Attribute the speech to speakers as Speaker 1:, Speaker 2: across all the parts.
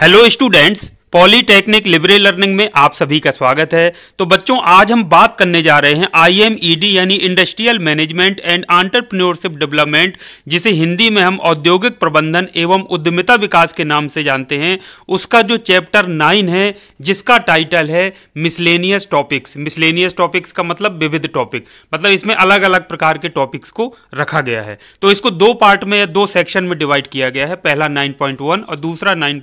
Speaker 1: Hello students polytechnic liberal learning में आप सभी का स्वागत है तो बच्चों आज हम बात करने जा रहे हैं आईएमईडी e यानी industrial management and entrepreneurship development जिसे हिंदी में हम औद्योगिक प्रबंधन एवं उद्यमिता विकास के नाम से जानते हैं उसका जो चैप्टर नाइन है जिसका टाइटल है मिसलेनियस टॉपिक्स मिसलेनियस टॉपिक्स का मतलब विविध टॉपिक मतलब इसमें अलग अलग प्रकार के टॉपिक्स को रखा गया है तो इसको दो पार्ट में या दो सेक्शन में डिवाइड किया गया है पहला नाइन और दूसरा नाइन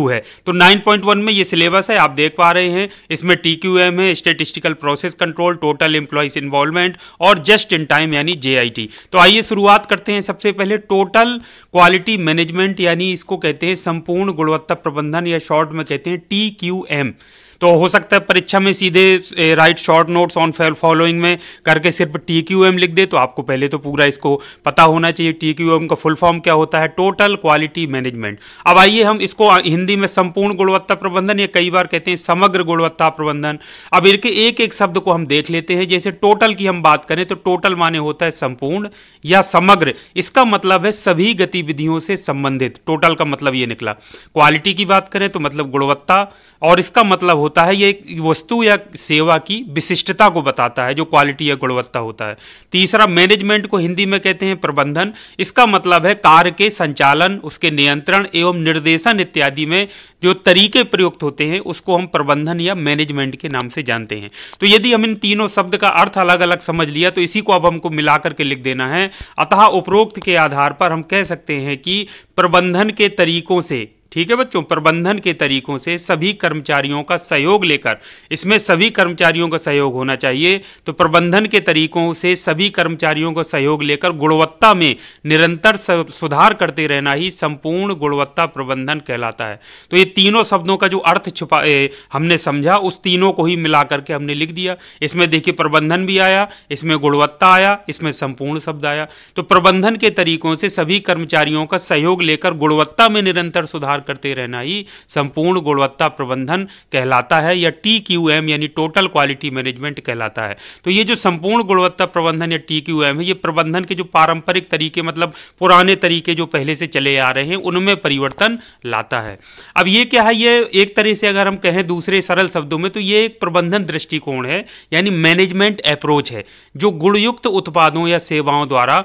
Speaker 1: है तो नाइन 6.1 में ये सिलेबस है आप देख पा रहे हैं इसमें टी क्यू एम है statistical process control total employees involvement और जस्ट इन टाइम यानी जे तो आइए शुरुआत करते हैं सबसे पहले टोटल क्वालिटी मैनेजमेंट यानी इसको कहते हैं संपूर्ण गुणवत्ता प्रबंधन या शॉर्ट में कहते हैं टी क्यू एम तो हो सकता है परीक्षा में सीधे write short notes on fail following में करके सिर्फ टी क्यू एम लिख दे तो आपको पहले तो पूरा इसको पता होना चाहिए टी क्यू एम का फुल फॉर्म क्या होता है टोटल क्वालिटी मैनेजमेंट अब आइए हम इसको हिंदी में संपूर्ण गुणवत्ता प्रबंधन या कई बार कहते हैं समग्र गुणवत्ता प्रबंधन अब इनके एक एक शब्द को हम देख लेते हैं जैसे टोटल की हम बात करें तो टोटल माने होता है संपूर्ण या समग्र इसका मतलब है सभी गतिविधियों से संबंधित टोटल का मतलब ये निकला क्वालिटी की बात करें तो मतलब गुणवत्ता और इसका मतलब होता होता है ये एक वस्तु या सेवा की विशिष्टता को बताता है जो क्वालिटी या गुणवत्ता होता है तीसरा मैनेजमेंट को हिंदी में कहते हैं प्रबंधन इसका मतलब है कार्य के संचालन उसके नियंत्रण एवं निर्देशन इत्यादि में जो तरीके प्रयुक्त होते हैं उसको हम प्रबंधन या मैनेजमेंट के नाम से जानते हैं तो यदि हम इन तीनों शब्द का अर्थ अलग अलग समझ लिया तो इसी को अब हमको मिला करके लिख देना है अतः उपरोक्त के आधार पर हम कह सकते हैं कि प्रबंधन के तरीकों से ठीक है बच्चों प्रबंधन के तरीकों से सभी कर्मचारियों का सहयोग लेकर इसमें सभी कर्मचारियों का सहयोग होना चाहिए तो प्रबंधन के तरीकों से सभी कर्मचारियों का सहयोग लेकर गुणवत्ता में निरंतर सुधार करते रहना ही संपूर्ण गुणवत्ता प्रबंधन कहलाता है तो ये तीनों शब्दों का जो अर्थ छुपा ए, हमने समझा उस तीनों को ही मिला करके हमने लिख दिया इसमें देखिए प्रबंधन भी आया इसमें गुणवत्ता आया इसमें संपूर्ण शब्द आया तो प्रबंधन के तरीकों से सभी कर्मचारियों का सहयोग लेकर गुणवत्ता में निरंतर सुधार सुधार करते रहना ही संपूर्ण गुणवत्ता प्रबंधन कहलाता है या टी क्यू एम यानी टोटल क्वालिटी मैनेजमेंट कहलाता है तो ये जो संपूर्ण गुणवत्ता प्रबंधन या टी क्यू एम है ये प्रबंधन के जो पारंपरिक तरीके मतलब पुराने तरीके जो पहले से चले आ रहे हैं उनमें परिवर्तन लाता है अब ये क्या है ये एक तरह से अगर हम कहें दूसरे सरल शब्दों में तो ये एक प्रबंधन दृष्टिकोण है यानी मैनेजमेंट अप्रोच है जो गुणयुक्त उत्पादों या सेवाओं द्वारा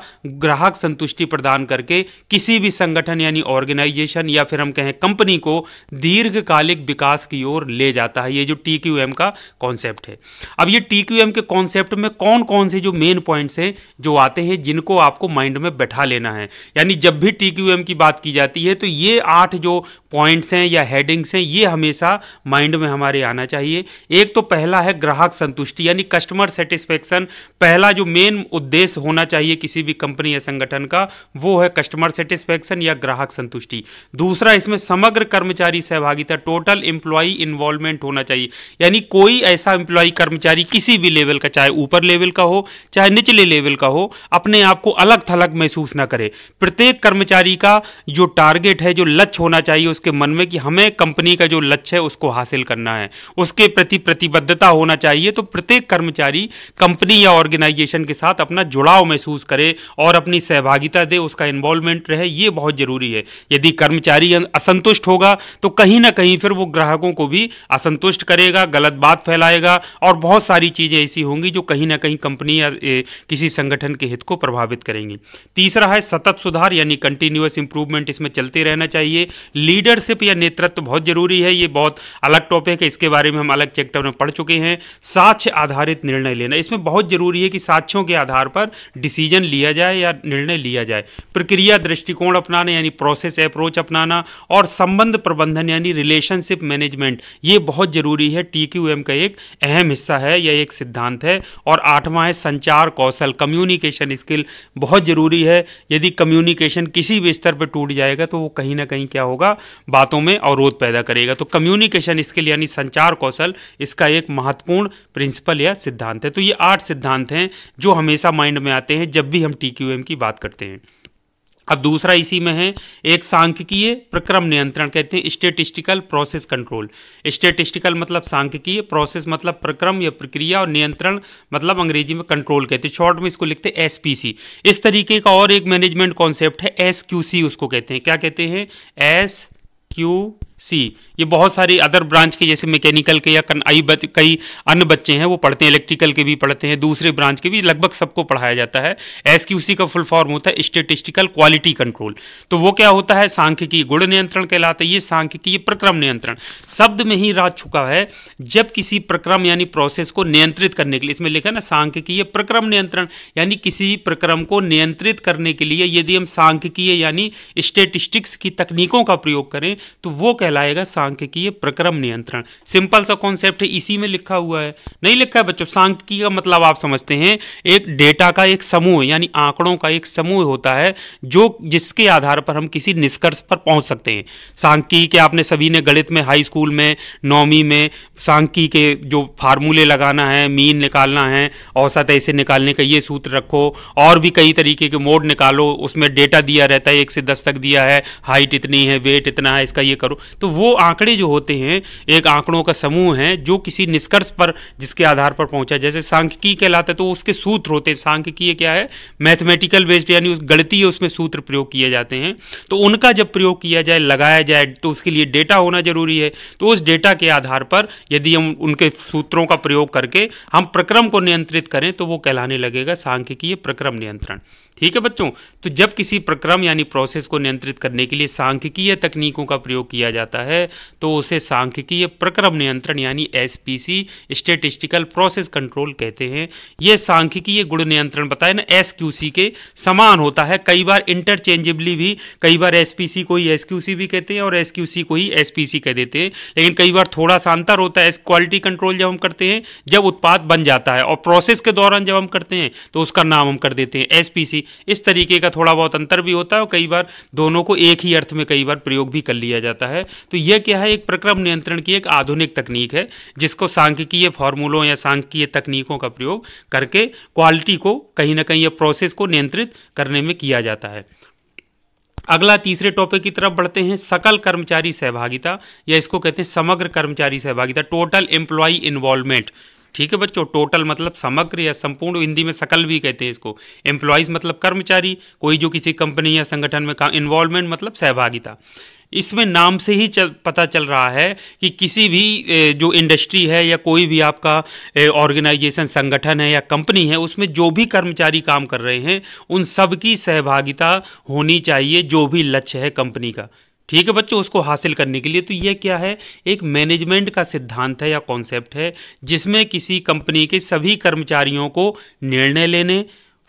Speaker 1: ग्राहक संतुष्टि प्रदान करके किसी भी संगठन यानी ऑर्गेनाइजेशन या फिर हम कहें हैं कंपनी को दीर्घकालिक विकास की ओर ले जाता है ये जो टी क्यू एम का कॉन्सेप्ट है अब ये टी क्यू एम के कॉन्सेप्ट में कौन कौन से जो मेन पॉइंट्स हैं जो आते हैं जिनको आपको माइंड में बैठा लेना है यानी जब भी टी क्यू एम की बात की जाती है तो ये आठ जो पॉइंट्स हैं या हेडिंग्स हैं ये हमेशा माइंड में हमारे आना चाहिए एक तो पहला है ग्राहक संतुष्टि यानी कस्टमर सेटिस्फेक्शन पहला जो मेन उद्देश्य होना चाहिए किसी भी कंपनी या संगठन का वो है कस्टमर सेटिस्फेक्शन या ग्राहक संतुष्टि दूसरा इसमें समग्र कर्मचारी सहभागिता टोटल एम्प्लॉई इन्वॉल्वमेंट होना चाहिए यानी कोई ऐसा एम्प्लॉय कर्मचारी किसी भी लेवल का चाहे ऊपर लेवल का हो चाहे निचले लेवल का हो अपने आप को अलग थलग महसूस ना करे प्रत्येक कर्मचारी का जो टारगेट है जो लक्ष्य होना चाहिए उसके उसके मन में कि हमें कंपनी का जो लक्ष्य है उसको हासिल करना है उसके प्रति प्रतिबद्धता होना चाहिए तो प्रत्येक कर्मचारी कंपनी या ऑर्गेनाइजेशन के साथ अपना जुड़ाव महसूस करे और अपनी सहभागिता दे उसका इन्वॉल्वमेंट रहे ये बहुत ज़रूरी है यदि कर्मचारी असंतुष्ट होगा तो कहीं ना कहीं फिर वो ग्राहकों को भी असंतुष्ट करेगा गलत बात फैलाएगा और बहुत सारी चीज़ें ऐसी होंगी जो कहीं ना कहीं कंपनी या किसी संगठन के हित को प्रभावित करेंगी तीसरा है सतत सुधार यानी कंटिन्यूस इंप्रूवमेंट इसमें चलते रहना चाहिए लीडर लीडरशिप या नेतृत्व बहुत जरूरी है ये बहुत अलग टॉपिक है इसके बारे में हम अलग चैप्टर में पढ़ चुके हैं साक्ष्य आधारित निर्णय लेना इसमें बहुत जरूरी है कि साक्ष्यों के आधार पर डिसीजन लिया जाए या निर्णय लिया जाए प्रक्रिया दृष्टिकोण अपनाना यानी प्रोसेस अप्रोच अपनाना और संबंध प्रबंधन यानी रिलेशनशिप मैनेजमेंट ये बहुत जरूरी है टी का एक अहम हिस्सा है या एक सिद्धांत है और आठवां है संचार कौशल कम्युनिकेशन स्किल बहुत जरूरी है यदि कम्युनिकेशन किसी भी स्तर पर टूट जाएगा तो वो कहीं ना कहीं क्या होगा बातों में अवरोध पैदा करेगा तो कम्युनिकेशन स्किल यानी संचार कौशल इसका एक महत्वपूर्ण प्रिंसिपल या सिद्धांत है तो ये आठ सिद्धांत हैं जो हमेशा माइंड में आते हैं जब भी हम टी की बात करते हैं अब दूसरा इसी में है एक सांख्यिकीय प्रक्रम नियंत्रण कहते हैं स्टेटिस्टिकल प्रोसेस कंट्रोल स्टेटिस्टिकल मतलब सांख्यिकीय प्रोसेस मतलब प्रक्रम या प्रक्रिया और नियंत्रण मतलब अंग्रेजी में कंट्रोल कहते हैं शॉर्ट में इसको लिखते हैं एसपीसी इस तरीके का और एक मैनेजमेंट कॉन्सेप्ट है एसक्यूसी उसको कहते हैं क्या कहते हैं एस You. सी ये बहुत सारी अदर ब्रांच के जैसे मैकेनिकल के या कई कई अन्य बच्चे हैं वो पढ़ते हैं इलेक्ट्रिकल के भी पढ़ते हैं दूसरे ब्रांच के भी लगभग सबको पढ़ाया जाता है एस का फुल फॉर्म होता है स्टेटिस्टिकल क्वालिटी कंट्रोल तो वो क्या होता है सांख्यिकी गुण नियंत्रण कहलाता है ये सांख्यिकी प्रक्रम नियंत्रण शब्द में ही राज चुका है जब किसी प्रक्रम यानी प्रोसेस को नियंत्रित करने के लिए इसमें लिखा ना सांख्यिकीय प्रक्रम नियंत्रण यानी किसी प्रक्रम को नियंत्रित करने के लिए यदि हम सांख्यिकीय यानी स्टेटिस्टिक्स की तकनीकों का प्रयोग करें तो वो क्या कहलाएगा सांख्यिकीय प्रक्रम नियंत्रण सिंपल सा कॉन्सेप्ट है इसी में लिखा हुआ है नहीं लिखा है बच्चों सांख्यिकी का मतलब आप समझते हैं एक डेटा का एक समूह यानी आंकड़ों का एक समूह होता है जो जिसके आधार पर हम किसी निष्कर्ष पर पहुंच सकते हैं सांख्यिकी के आपने सभी ने गणित में हाई स्कूल में नौवीं में सांख्यिकी के जो फार्मूले लगाना है मीन निकालना है औसत ऐसे निकालने का ये सूत्र रखो और भी कई तरीके के मोड निकालो उसमें डेटा दिया रहता है एक से दस तक दिया है हाइट इतनी है वेट इतना है इसका ये करो तो वो आंकड़े जो होते हैं एक आंकड़ों का समूह है जो किसी निष्कर्ष पर जिसके आधार पर पहुंचा जैसे सांख्यिकी कहलाता है तो उसके सूत्र होते हैं सांख्यिकीय क्या है मैथमेटिकल बेस्ड यानी उस है उसमें सूत्र प्रयोग किए जाते हैं तो उनका जब प्रयोग किया जाए लगाया जाए तो उसके लिए डेटा होना जरूरी है तो उस डेटा के आधार पर यदि हम उनके सूत्रों का प्रयोग करके हम प्रक्रम को नियंत्रित करें तो वो कहलाने लगेगा सांख्यिकीय प्रक्रम नियंत्रण ठीक है बच्चों तो जब किसी प्रक्रम यानी प्रोसेस को नियंत्रित करने के लिए सांख्यिकीय तकनीकों का प्रयोग किया जाता है तो उसे सांख्यिकीय प्रक्रम नियंत्रण यानी S P C statistical process control कहते हैं ये सांख्यिकीय गुण नियंत्रण बताए ना एस क्यू सी के समान होता है कई बार इंटरचेंजेबली भी कई बार एस पी सी को ही एस क्यू सी भी कहते हैं और एस क्यू सी को ही एस पी सी कह देते हैं लेकिन कई बार थोड़ा सा अंतर होता है क्वालिटी कंट्रोल जब हम करते हैं जब उत्पाद बन जाता है और प्रोसेस के दौरान जब हम करते हैं तो उसका नाम हम कर देते हैं एस पी सी इस तरीके का थोड़ा बहुत अंतर भी होता है और कई बार दोनों को एक ही अर्थ में कई बार प्रयोग भी कर लिया जाता है तो यह क्या है एक प्रक्रम नियंत्रण की एक आधुनिक तकनीक है जिसको सांख्यिकीय फॉर्मूलों या सांख्यिकीय तकनीकों का प्रयोग करके क्वालिटी को कहीं ना कहीं यह प्रोसेस को नियंत्रित करने में किया जाता है अगला तीसरे टॉपिक की तरफ बढ़ते हैं सकल कर्मचारी सहभागिता या इसको कहते हैं समग्र कर्मचारी सहभागिता टोटल एम्प्लॉय इन्वॉल्वमेंट ठीक है बच्चों टोटल मतलब समग्र या संपूर्ण हिंदी में सकल भी कहते हैं इसको एम्प्लॉयज़ मतलब कर्मचारी कोई जो किसी कंपनी या संगठन में इन्वॉल्वमेंट मतलब सहभागिता इसमें नाम से ही चल, पता चल रहा है कि किसी भी जो इंडस्ट्री है या कोई भी आपका ऑर्गेनाइजेशन संगठन है या कंपनी है उसमें जो भी कर्मचारी काम कर रहे हैं उन सब की सहभागिता होनी चाहिए जो भी लक्ष्य है कंपनी का ठीक है बच्चों उसको हासिल करने के लिए तो ये क्या है एक मैनेजमेंट का सिद्धांत है या कॉन्सेप्ट है जिसमें किसी कंपनी के सभी कर्मचारियों को निर्णय लेने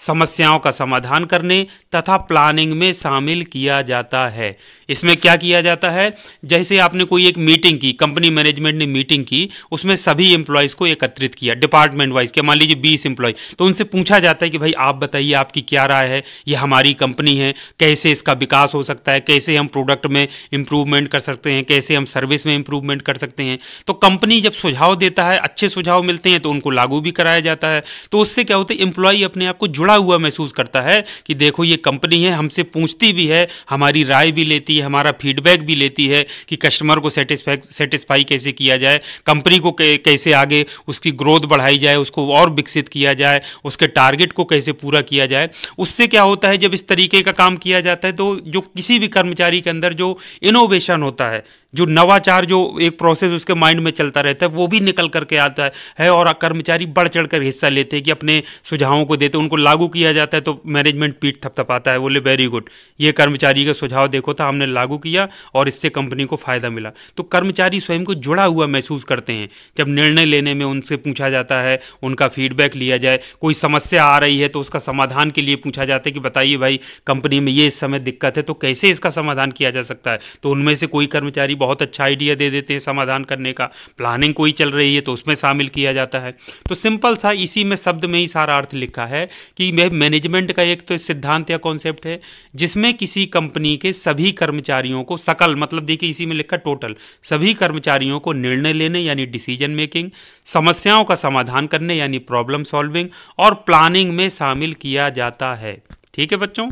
Speaker 1: समस्याओं का समाधान करने तथा प्लानिंग में शामिल किया जाता है इसमें क्या किया जाता है जैसे आपने कोई एक मीटिंग की कंपनी मैनेजमेंट ने मीटिंग की उसमें सभी एम्प्लॉयज़ को एकत्रित किया डिपार्टमेंट वाइज के मान लीजिए बीस एम्प्लॉय तो उनसे पूछा जाता है कि भाई आप बताइए आपकी क्या राय है ये हमारी कंपनी है कैसे इसका विकास हो सकता है कैसे हम प्रोडक्ट में इंप्रूवमेंट कर सकते हैं कैसे हम सर्विस में इंप्रूवमेंट कर सकते हैं तो कंपनी जब सुझाव देता है अच्छे सुझाव मिलते हैं तो उनको लागू भी कराया जाता है तो उससे क्या होता है एम्प्लॉय अपने आप को जुड़ अचंबड़ा हुआ महसूस करता है कि देखो ये कंपनी है हमसे पूछती भी है हमारी राय भी लेती है हमारा फीडबैक भी लेती है कि कस्टमर को सेटिस्फाई कैसे किया जाए कंपनी को कैसे आगे उसकी ग्रोथ बढ़ाई जाए उसको और विकसित किया जाए उसके टारगेट को कैसे पूरा किया जाए उससे क्या होता है जब इस तरीके का काम किया जाता है तो जो किसी भी कर्मचारी के अंदर जो इनोवेशन होता है जो नवाचार जो एक प्रोसेस उसके माइंड में चलता रहता है वो भी निकल करके आता है, है और कर्मचारी बढ़ चढ़ कर हिस्सा लेते हैं कि अपने सुझावों को देते हैं उनको लागू किया जाता है तो मैनेजमेंट पीठ थपथपाता है बोले वेरी गुड ये कर्मचारी का सुझाव देखो था तो हमने लागू किया और इससे कंपनी को फ़ायदा मिला तो कर्मचारी स्वयं को जुड़ा हुआ महसूस करते हैं जब निर्णय लेने में उनसे पूछा जाता है उनका फीडबैक लिया जाए कोई समस्या आ रही है तो उसका समाधान के लिए पूछा जाता है कि बताइए भाई कंपनी में ये इस समय दिक्कत है तो कैसे इसका समाधान किया जा सकता है तो उनमें से कोई कर्मचारी बहुत अच्छा आइडिया दे देते हैं समाधान करने का प्लानिंग कोई चल रही है तो उसमें शामिल किया जाता है तो सिंपल सा इसी में शब्द में ही सारा अर्थ लिखा है कि मैनेजमेंट का एक तो सिद्धांत या कॉन्सेप्ट है जिसमें किसी कंपनी के सभी कर्मचारियों को सकल मतलब देखिए इसी में लिखा टोटल सभी कर्मचारियों को निर्णय लेने यानी डिसीजन मेकिंग समस्याओं का समाधान करने यानी प्रॉब्लम सॉल्विंग और प्लानिंग में शामिल किया जाता है ठीक है बच्चों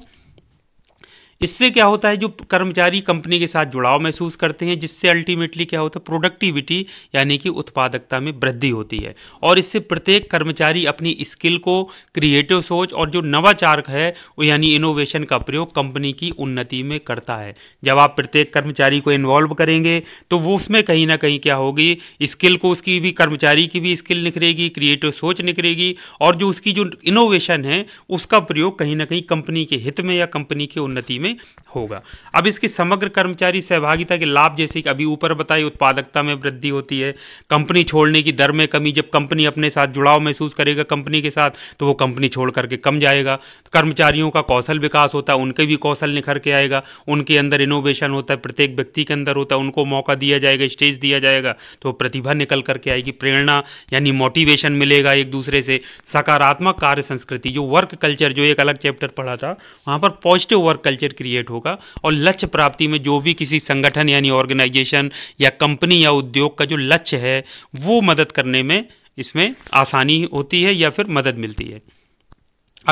Speaker 1: इससे क्या होता है जो कर्मचारी कंपनी के साथ जुड़ाव महसूस करते हैं जिससे अल्टीमेटली क्या होता है प्रोडक्टिविटी यानी कि उत्पादकता में वृद्धि होती है और इससे प्रत्येक कर्मचारी अपनी स्किल को क्रिएटिव सोच और जो नवाचार है यानी इनोवेशन का प्रयोग कंपनी की उन्नति में करता है जब आप प्रत्येक कर्मचारी को इन्वॉल्व करेंगे तो वो उसमें कहीं ना कहीं क्या होगी स्किल को उसकी भी कर्मचारी की भी स्किल निखरेगी क्रिएटिव सोच निखरेगी और जो उसकी जो इनोवेशन है उसका प्रयोग कहीं ना कहीं कंपनी के हित में या कंपनी की उन्नति में में होगा अब इसकी समग्र कर्मचारी सहभागिता के लाभ जैसे कि अभी ऊपर बताई उत्पादकता में वृद्धि होती है कंपनी छोड़ने की दर में कमी जब कंपनी अपने साथ जुड़ाव महसूस करेगा कंपनी के साथ तो वो कंपनी छोड़ करके कम जाएगा कर्मचारियों का कौशल विकास होता है उनके भी कौशल निखर के आएगा उनके अंदर इनोवेशन होता है प्रत्येक व्यक्ति के अंदर होता है उनको मौका दिया जाएगा स्टेज दिया जाएगा तो प्रतिभा निकल करके आएगी प्रेरणा यानी मोटिवेशन मिलेगा एक दूसरे से सकारात्मक कार्य संस्कृति जो वर्क कल्चर जो एक अलग चैप्टर पढ़ा था वहाँ पर पॉजिटिव वर्क कल्चर के क्रिएट होगा और लक्ष्य प्राप्ति में जो भी किसी संगठन यानी ऑर्गेनाइजेशन या कंपनी या उद्योग का जो लक्ष्य है वो मदद करने में इसमें आसानी होती है या फिर मदद मिलती है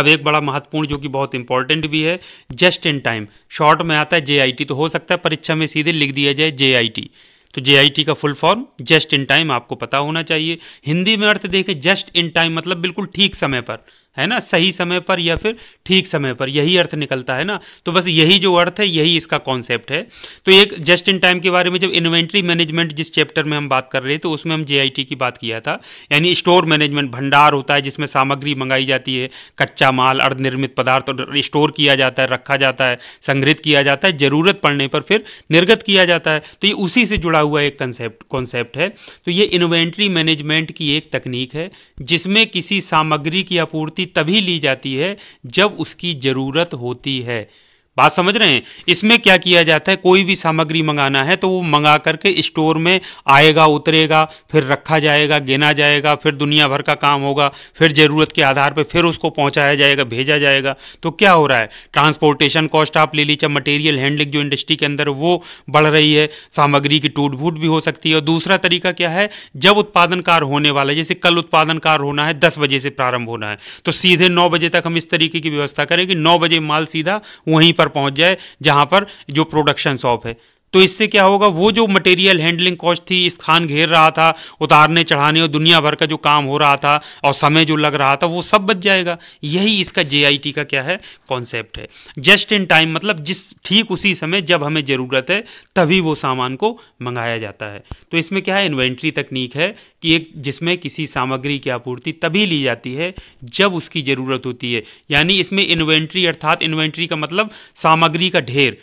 Speaker 1: अब एक बड़ा महत्वपूर्ण जो कि बहुत इंपॉर्टेंट भी है जस्ट इन टाइम शॉर्ट में आता है जे तो हो सकता है परीक्षा में सीधे लिख दिया जाए जे तो जे का full form just in time आपको पता होना चाहिए हिंदी में अर्थ देखें जस्ट इन टाइम मतलब बिल्कुल ठीक समय पर है ना सही समय पर या फिर ठीक समय पर यही अर्थ निकलता है ना तो बस यही जो अर्थ है यही इसका कॉन्सेप्ट है तो एक जस्ट इन टाइम के बारे में जब इन्वेंट्री मैनेजमेंट जिस चैप्टर में हम बात कर रहे थे तो उसमें हम जेआईटी की बात किया था यानी स्टोर मैनेजमेंट भंडार होता है जिसमें सामग्री मंगाई जाती है कच्चा माल अर्धनिर्मित पदार्थ तो स्टोर किया जाता है रखा जाता है संग्रहित किया जाता है ज़रूरत पड़ने पर फिर निर्गत किया जाता है तो ये उसी से जुड़ा हुआ एक कंसेप्ट कॉन्सेप्ट है तो ये इन्वेंट्री मैनेजमेंट की एक तकनीक है जिसमें किसी सामग्री की आपूर्ति तभी ली जाती है जब उसकी ज़रूरत होती है बात समझ रहे हैं इसमें क्या किया जाता है कोई भी सामग्री मंगाना है तो वो मंगा करके स्टोर में आएगा उतरेगा फिर रखा जाएगा गिना जाएगा फिर दुनिया भर का काम होगा फिर ज़रूरत के आधार पर फिर उसको पहुंचाया जाएगा भेजा जाएगा तो क्या हो रहा है ट्रांसपोर्टेशन कॉस्ट आप ले लीजिए मटेरियल हैंडलिंग जो इंडस्ट्री के अंदर वो बढ़ रही है सामग्री की टूट फूट भी हो सकती है और दूसरा तरीका क्या है जब उत्पादन होने वाला जैसे कल उत्पादन होना है दस बजे से प्रारंभ होना है तो सीधे नौ बजे तक हम इस तरीके की व्यवस्था करें कि नौ बजे माल सीधा वहीं पर पर पहुंच जाए जहां पर जो प्रोडक्शन शॉप है तो इससे क्या होगा वो जो मटेरियल हैंडलिंग कॉस्ट थी इस खान घेर रहा था उतारने चढ़ाने और दुनिया भर का जो काम हो रहा था और समय जो लग रहा था वो सब बच जाएगा यही इसका जे का क्या है कॉन्सेप्ट है जस्ट इन टाइम मतलब जिस ठीक उसी समय जब हमें ज़रूरत है तभी वो सामान को मंगाया जाता है तो इसमें क्या है इन्वेंट्री तकनीक है कि एक जिसमें किसी सामग्री की आपूर्ति तभी ली जाती है जब उसकी ज़रूरत होती है यानी इसमें इन्वेंट्री अर्थात इन्वेंट्री का मतलब सामग्री का ढेर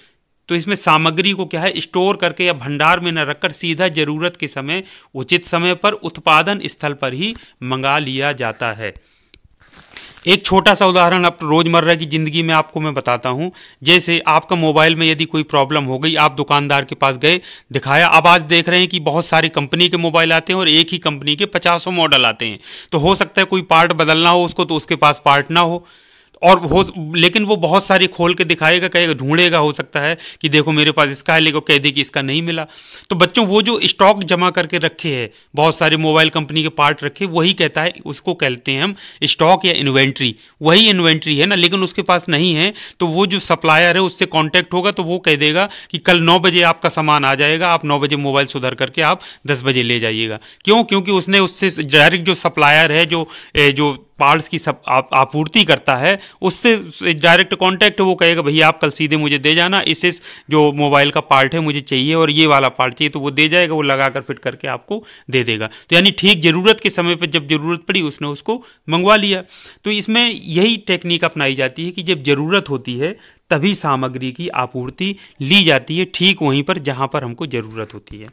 Speaker 1: तो इसमें सामग्री को क्या है स्टोर करके या भंडार में न रखकर सीधा जरूरत के समय उचित समय पर उत्पादन स्थल पर ही मंगा लिया जाता है एक छोटा सा उदाहरण आप रोज़मर्रा की ज़िंदगी में आपको मैं बताता हूँ जैसे आपका मोबाइल में यदि कोई प्रॉब्लम हो गई आप दुकानदार के पास गए दिखाया अब आज देख रहे हैं कि बहुत सारी कंपनी के मोबाइल आते हैं और एक ही कंपनी के पचासों मॉडल आते हैं तो हो सकता है कोई पार्ट बदलना हो उसको तो उसके पास पार्ट ना हो और हो लेकिन वो बहुत सारी खोल के दिखाएगा कहेगा ढूंढेगा हो सकता है कि देखो मेरे पास इसका है लेकिन कह दे कि इसका नहीं मिला तो बच्चों वो जो स्टॉक जमा करके रखे हैं बहुत सारे मोबाइल कंपनी के पार्ट रखे वही कहता है उसको कहते हैं हम स्टॉक या इन्वेंट्री वही इन्वेंट्री है ना लेकिन उसके पास नहीं है तो वो जो सप्लायर है उससे कॉन्टैक्ट होगा तो वो कह देगा कि कल नौ बजे आपका सामान आ जाएगा आप नौ बजे मोबाइल सुधर करके आप दस बजे ले जाइएगा क्यों क्योंकि उसने उससे डायरेक्ट जो सप्लायर है जो जो पार्ट्स की सब आप आपूर्ति करता है उससे डायरेक्ट कांटेक्ट वो कहेगा भैया आप कल सीधे मुझे दे जाना इस इस जो मोबाइल का पार्ट है मुझे चाहिए और ये वाला पार्ट चाहिए तो वो दे जाएगा वो लगा कर फिट करके आपको दे देगा तो यानी ठीक ज़रूरत के समय पर जब ज़रूरत पड़ी उसने उसको मंगवा लिया तो इसमें यही टेक्निक अपनाई जाती है कि जब ज़रूरत होती है तभी सामग्री की आपूर्ति ली जाती है ठीक वहीं पर जहाँ पर हमको ज़रूरत होती है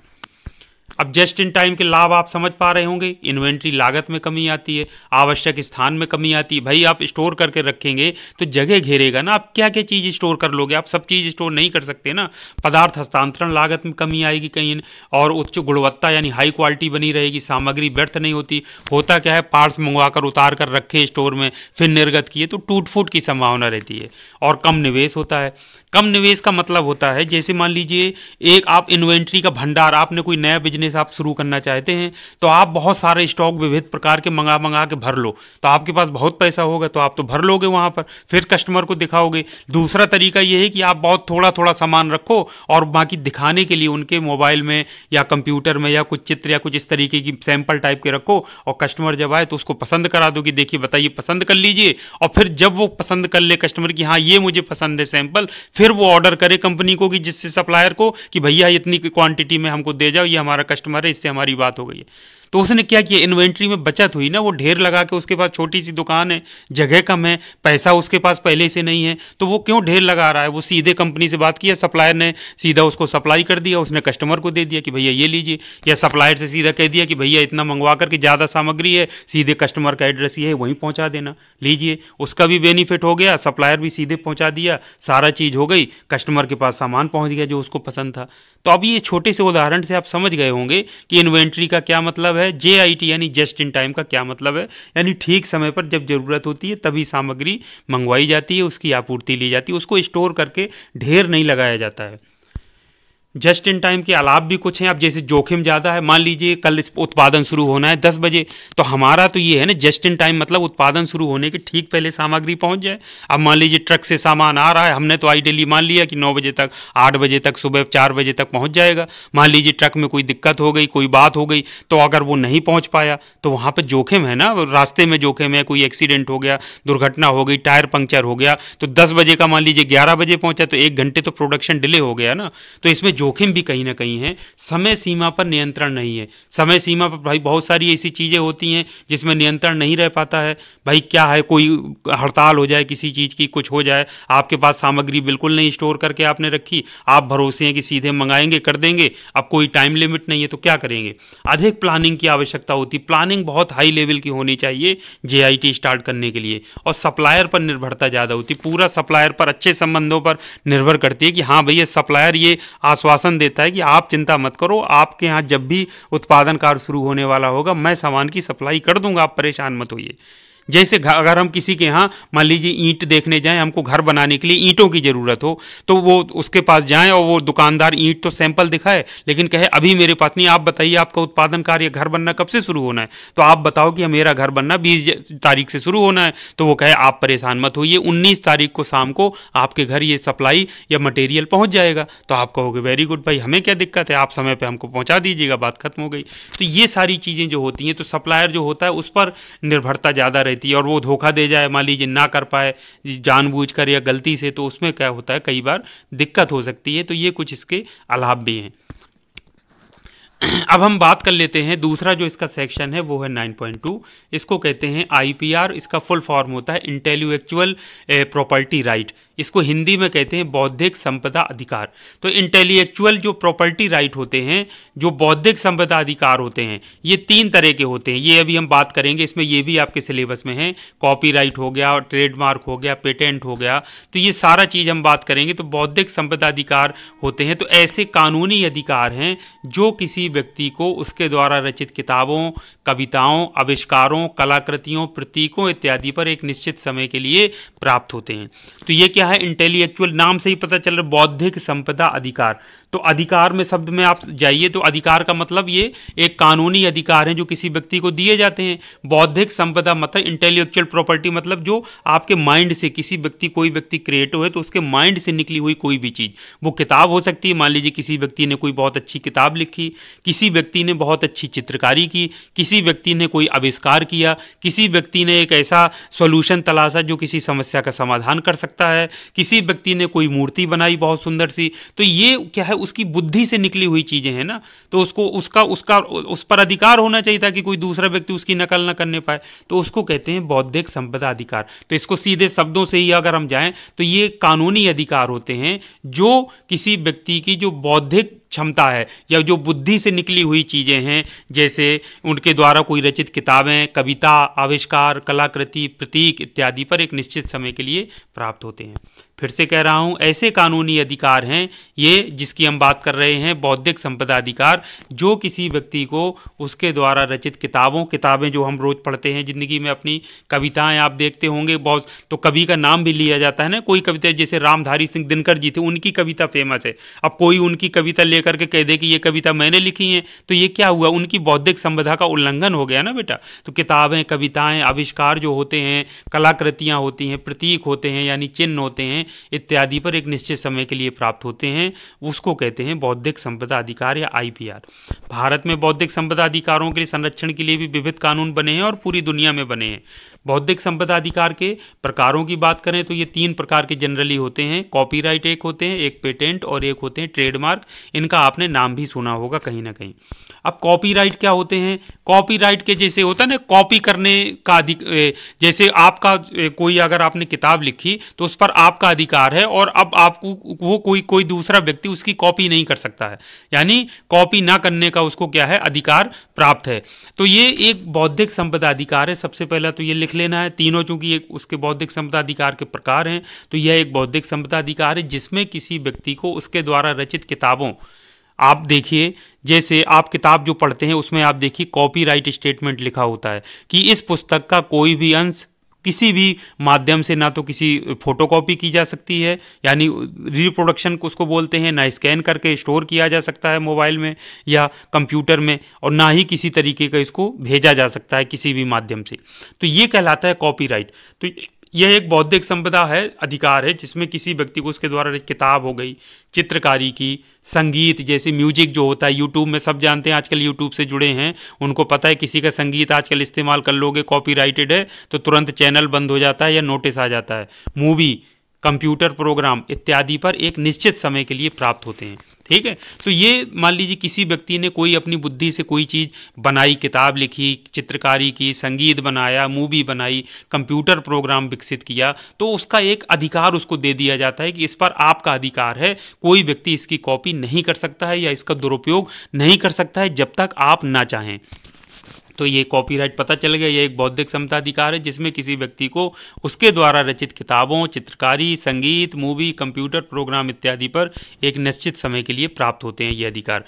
Speaker 1: अब जस्ट इन टाइम के लाभ आप समझ पा रहे होंगे इन्वेंट्री लागत में कमी आती है आवश्यक स्थान में कमी आती है भाई आप स्टोर करके रखेंगे तो जगह घेरेगा ना आप क्या क्या चीज़ स्टोर कर लोगे आप सब चीज़ स्टोर नहीं कर सकते ना पदार्थ हस्तांतरण लागत में कमी आएगी कहीं और उच्च गुणवत्ता यानी हाई क्वालिटी बनी रहेगी सामग्री व्यर्थ नहीं होती होता क्या है पार्ट्स मंगवा कर उतार कर रखे स्टोर में फिर निर्गत किए तो टूट फूट की संभावना रहती है और कम निवेश होता है कम निवेश का मतलब होता है जैसे मान लीजिए एक आप इन्वेंट्री का भंडार आपने कोई नया बिजनेस बिजनेस आप शुरू करना चाहते हैं तो आप बहुत सारे स्टॉक विभिन्न प्रकार के मंगा मंगा के भर लो तो आपके पास बहुत पैसा होगा तो आप तो भर लोगे वहाँ पर फिर कस्टमर को दिखाओगे दूसरा तरीका ये है कि आप बहुत थोड़ा थोड़ा सामान रखो और बाकी दिखाने के लिए उनके मोबाइल में या कंप्यूटर में या कुछ चित्र या कुछ इस तरीके की सैंपल टाइप के रखो और कस्टमर जब आए तो उसको पसंद करा दो कि देखिए बताइए पसंद कर लीजिए और फिर जब वो पसंद कर ले कस्टमर की हाँ ये मुझे पसंद है सैंपल फिर वो ऑर्डर करे कंपनी को कि जिससे सप्लायर को कि भैया इतनी क्वांटिटी में हमको दे जाओ ये हमारा कस्टमर है इससे हमारी बात हो गई है तो उसने क्या किया इन्वेंट्री में बचत हुई ना वो ढेर लगा के उसके पास छोटी सी दुकान है जगह कम है पैसा उसके पास पहले से नहीं है तो वो क्यों ढेर लगा रहा है वो सीधे कंपनी से बात किया सप्लायर ने सीधा उसको सप्लाई कर दिया उसने कस्टमर को दे दिया कि भैया ये लीजिए या सप्लायर से सीधा कह दिया कि भैया इतना मंगवा करके ज़्यादा सामग्री है सीधे कस्टमर का एड्रेस ये है वहीं पहुँचा देना लीजिए उसका भी बेनिफिट हो गया सप्लायर भी सीधे पहुँचा दिया सारा चीज़ हो गई कस्टमर के पास सामान पहुँच गया जो उसको पसंद था तो अब ये छोटे से उदाहरण से आप समझ गए होंगे कि इन्वेंट्री का क्या मतलब है जे यानी जस्ट इन टाइम का क्या मतलब है यानी ठीक समय पर जब ज़रूरत होती है तभी सामग्री मंगवाई जाती है उसकी आपूर्ति ली जाती है उसको स्टोर करके ढेर नहीं लगाया जाता है जस्ट इन टाइम के अलाव भी कुछ हैं अब जैसे जोखिम ज़्यादा है मान लीजिए कल उत्पादन शुरू होना है दस बजे तो हमारा तो ये है ना जस्ट इन टाइम मतलब उत्पादन शुरू होने के ठीक पहले सामग्री पहुंच जाए अब मान लीजिए ट्रक से सामान आ रहा है हमने तो आइडियली मान लिया कि नौ बजे तक आठ बजे तक सुबह चार बजे तक पहुँच जाएगा मान लीजिए ट्रक में कोई दिक्कत हो गई कोई बात हो गई तो अगर वो नहीं पहुँच पाया तो वहाँ पर जोखिम है ना रास्ते में जोखिम है कोई एक्सीडेंट हो गया दुर्घटना हो गई टायर पंक्चर हो गया तो दस बजे का मान लीजिए ग्यारह बजे पहुँचा तो एक घंटे तो प्रोडक्शन डिले हो गया ना तो इसमें जोखिम भी कहीं ना कहीं है समय सीमा पर नियंत्रण नहीं है समय सीमा पर भाई बहुत सारी ऐसी चीज़ें होती हैं जिसमें नियंत्रण नहीं रह पाता है भाई क्या है कोई हड़ताल हो जाए किसी चीज़ की कुछ हो जाए आपके पास सामग्री बिल्कुल नहीं स्टोर करके आपने रखी आप भरोसे हैं कि सीधे मंगाएंगे कर देंगे अब कोई टाइम लिमिट नहीं है तो क्या करेंगे अधिक प्लानिंग की आवश्यकता होती प्लानिंग बहुत हाई लेवल की होनी चाहिए जे स्टार्ट करने के लिए और सप्लायर पर निर्भरता ज़्यादा होती पूरा सप्लायर पर अच्छे संबंधों पर निर्भर करती है कि हाँ भैया सप्लायर ये आश्वासन आश्वासन देता है कि आप चिंता मत करो आपके यहाँ जब भी उत्पादन कार्य शुरू होने वाला होगा मैं सामान की सप्लाई कर दूंगा आप परेशान मत होइए जैसे अगर हम किसी के यहाँ मान लीजिए ईंट देखने जाएं हमको घर बनाने के लिए ईंटों की ज़रूरत हो तो वो उसके पास जाएं और वो दुकानदार ईंट तो सैंपल दिखाए लेकिन कहे अभी मेरे पास नहीं आप बताइए आपका उत्पादन कार्य घर बनना कब से शुरू होना है तो आप बताओ कि मेरा घर बनना बीस तारीख से शुरू होना है तो वो कहे आप परेशान मत होइए उन्नीस तारीख को शाम को आपके घर ये सप्लाई या मटेरियल पहुँच जाएगा तो आप कहोगे वेरी गुड भाई हमें क्या दिक्कत है आप समय पर हमको पहुँचा दीजिएगा बात खत्म हो गई तो ये सारी चीज़ें जो होती हैं तो सप्लायर जो होता है उस पर निर्भरता ज़्यादा रहती रहती है और वो धोखा दे जाए मान लीजिए ना कर पाए जानबूझकर या गलती से तो उसमें क्या होता है कई बार दिक्कत हो सकती है तो ये कुछ इसके अलाभ भी हैं अब हम बात कर लेते हैं दूसरा जो इसका सेक्शन है वो है 9.2 इसको कहते हैं आईपीआर इसका फुल फॉर्म होता है इंटेलेक्चुअल प्रॉपर्टी राइट इसको हिंदी में कहते हैं बौद्धिक संपदा अधिकार तो इंटेलेक्चुअल जो प्रॉपर्टी राइट होते हैं जो बौद्धिक संपदा अधिकार होते हैं ये तीन तरह के होते हैं ये अभी हम बात करेंगे इसमें ये भी आपके सिलेबस में है कॉपी हो गया ट्रेडमार्क हो गया पेटेंट हो गया तो ये सारा चीज़ हम बात करेंगे तो बौद्धिक संपदा अधिकार होते हैं तो ऐसे कानूनी अधिकार हैं जो किसी व्यक्ति को उसके द्वारा रचित किताबों कविताओं आविष्कारों कलाकृतियों प्रतीकों इत्यादि पर एक निश्चित समय के लिए प्राप्त होते हैं तो ये क्या है इंटेलेक्चुअल नाम से ही पता चल रहा बौद्धिक संपदा अधिकार तो अधिकार में शब्द में आप जाइए तो अधिकार का मतलब ये एक कानूनी अधिकार है जो किसी व्यक्ति को दिए जाते हैं बौद्धिक संपदा मतलब इंटेलेक्चुअल प्रॉपर्टी मतलब जो आपके माइंड से किसी व्यक्ति कोई व्यक्ति क्रिएट हुए तो उसके माइंड से निकली हुई कोई भी चीज़ वो किताब हो सकती है मान लीजिए किसी व्यक्ति ने कोई बहुत अच्छी किताब लिखी किसी व्यक्ति ने बहुत अच्छी चित्रकारी की किसी व्यक्ति ने कोई आविष्कार किया किसी व्यक्ति ने एक ऐसा सोल्यूशन तलाशा जो किसी समस्या का समाधान कर सकता है किसी व्यक्ति ने कोई मूर्ति बनाई बहुत सुंदर सी तो ये क्या है उसकी बुद्धि से निकली हुई चीज़ें हैं ना तो उसको उसका उसका उस पर अधिकार होना चाहिए था कि कोई दूसरा व्यक्ति उसकी नकल ना करने पाए तो उसको कहते हैं बौद्धिक संपदा अधिकार तो इसको सीधे शब्दों से ही अगर हम जाएं तो ये कानूनी अधिकार होते हैं जो किसी व्यक्ति की जो बौद्धिक क्षमता है या जो बुद्धि से निकली हुई चीज़ें हैं जैसे उनके द्वारा कोई रचित किताबें कविता आविष्कार कलाकृति प्रतीक इत्यादि पर एक निश्चित समय के लिए प्राप्त होते हैं फिर से कह रहा हूँ ऐसे कानूनी अधिकार हैं ये जिसकी हम बात कर रहे हैं बौद्धिक संपदा अधिकार जो किसी व्यक्ति को उसके द्वारा रचित किताबों किताबें जो हम रोज़ पढ़ते हैं ज़िंदगी में अपनी कविताएं आप देखते होंगे बहुत तो कवि का नाम भी लिया जाता है ना कोई कविता जैसे रामधारी सिंह दिनकर जी थे उनकी कविता फेमस है अब कोई उनकी कविता लेकर के कह दे कि ये कविता मैंने लिखी है तो ये क्या हुआ उनकी बौद्धिक संपदा का उल्लंघन हो गया ना बेटा तो किताबें कविताएँ आविष्कार जो होते हैं कलाकृतियाँ होती हैं प्रतीक होते हैं यानी चिन्ह होते हैं इत्यादि पर एक निश्चित समय के लिए प्राप्त होते हैं उसको कहते हैं बौद्धिक संपदा अधिकार या आई भारत में बौद्धिक संपदा अधिकारों के संरक्षण के लिए भी विविध कानून बने हैं और पूरी दुनिया में बने हैं बौद्धिक संपदा अधिकार के प्रकारों की बात करें तो ये तीन प्रकार के जनरली होते हैं कॉपीराइट एक होते हैं एक पेटेंट और एक होते हैं ट्रेडमार्क इनका आपने नाम भी सुना होगा कहीं ना कहीं अब कॉपीराइट क्या होते हैं कॉपीराइट के जैसे होता है ना कॉपी करने का अधिक जैसे आपका कोई अगर आपने किताब लिखी तो उस पर आपका अधिकार है और अब आपको वो कोई कोई दूसरा व्यक्ति उसकी कॉपी नहीं कर सकता है यानी कॉपी ना करने का उसको क्या है अधिकार प्राप्त है तो ये एक बौद्धिक संपदा अधिकार है सबसे पहला तो ये लिख लेना है तीनों चूंकि एक उसके बौद्धिक संपदा अधिकार के प्रकार हैं तो यह एक बौद्धिक संपदा अधिकार है जिसमें किसी व्यक्ति को उसके द्वारा रचित किताबों आप देखिए जैसे आप किताब जो पढ़ते हैं उसमें आप देखिए कॉपीराइट स्टेटमेंट लिखा होता है कि इस पुस्तक का कोई भी अंश किसी भी माध्यम से ना तो किसी फोटोकॉपी की जा सकती है यानी रिप्रोडक्शन उसको बोलते हैं ना स्कैन करके स्टोर किया जा सकता है मोबाइल में या कंप्यूटर में और ना ही किसी तरीके का इसको भेजा जा सकता है किसी भी माध्यम से तो ये कहलाता है कॉपीराइट तो यह एक बौद्धिक संपदा है अधिकार है जिसमें किसी व्यक्ति को उसके द्वारा किताब हो गई चित्रकारी की संगीत जैसे म्यूजिक जो होता है यूट्यूब में सब जानते हैं आजकल यूट्यूब से जुड़े हैं उनको पता है किसी का संगीत आजकल इस्तेमाल कर लोगे कॉपीराइटेड है तो तुरंत चैनल बंद हो जाता है या नोटिस आ जाता है मूवी कंप्यूटर प्रोग्राम इत्यादि पर एक निश्चित समय के लिए प्राप्त होते हैं ठीक है तो ये मान लीजिए किसी व्यक्ति ने कोई अपनी बुद्धि से कोई चीज़ बनाई किताब लिखी चित्रकारी की संगीत बनाया मूवी बनाई कंप्यूटर प्रोग्राम विकसित किया तो उसका एक अधिकार उसको दे दिया जाता है कि इस पर आपका अधिकार है कोई व्यक्ति इसकी कॉपी नहीं कर सकता है या इसका दुरुपयोग नहीं कर सकता है जब तक आप ना चाहें तो ये कॉपीराइट पता चल गया ये एक बौद्धिक क्षमता अधिकार है जिसमें किसी व्यक्ति को उसके द्वारा रचित किताबों चित्रकारी संगीत मूवी कंप्यूटर प्रोग्राम इत्यादि पर एक निश्चित समय के लिए प्राप्त होते हैं ये अधिकार